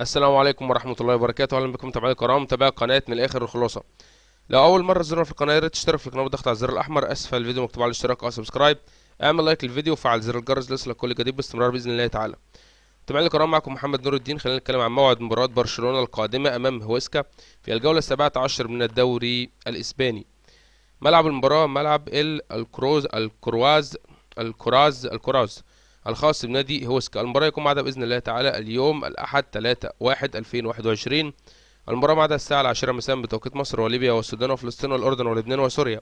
السلام عليكم ورحمة الله وبركاته أهلا بكم متابعينا الكرام متابعي قناة من الآخر الخلاصة لو أول مرة تزورنا في القناة يا ريت تشترك في القناة وتضغط على الزر الأحمر أسفل الفيديو مكتوب على الاشتراك أو سبسكرايب اعمل لايك للفيديو وفعل زر الجرس ليصلك كل جديد باستمرار بإذن الله تعالى متابعينا الكرام معكم محمد نور الدين خلينا نتكلم عن موعد مباراة برشلونة القادمة أمام هويسكا في الجولة السابعة عشر من الدوري الإسباني ملعب المباراة ملعب الكروز الكرواز الكراز الكراز الخاص بنادي هوسكا المباراة يكون ميعادها بإذن الله تعالى اليوم الأحد 3 1 2021 المباراة ميعادها الساعة العاشرة مساء بتوقيت مصر وليبيا والسودان وفلسطين والأردن ولبنان وسوريا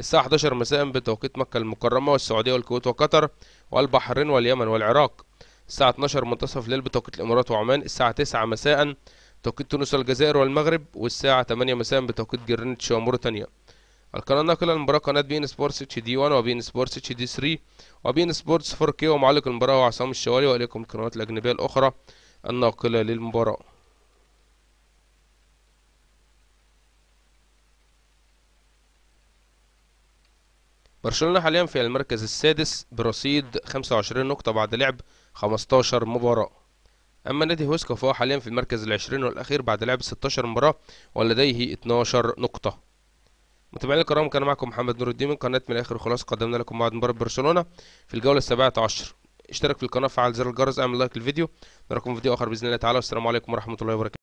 الساعة 11 مساء بتوقيت مكة المكرمة والسعودية والكويت وقطر والبحرين واليمن والعراق الساعة 12 منتصف الليل بتوقيت الإمارات وعمان الساعة 9 مساء بتوقيت تونس والجزائر والمغرب والساعة 8 مساء بتوقيت جرينتش وموريتانيا القناة الناقله المباراة قناة بي ان سبورتس اتش دي 1 وبي ان سبورتس اتش دي 3 وبي ان سبورتس 4 كي ومعلق المباراة هو عصام الشوالي وإليكم القنوات الأجنبية الأخرى الناقلة للمباراة برشلونة حاليا في المركز السادس برصيد 25 نقطة بعد لعب 15 مباراة أما نادي هوسكا فهو حاليا في المركز العشرين والأخير بعد لعب 16 مباراة ولديه 12 نقطة متابعينا الكرام كان معكم محمد نور الدين من قناه من الاخر خلاص قدمنا لكم موعد مباراه برشلونه في الجوله السابعه عشر اشترك في القناه فعل زر الجرس اعمل لايك للفيديو نراكم في فيديو اخر باذن الله تعالى والسلام عليكم ورحمه الله وبركاته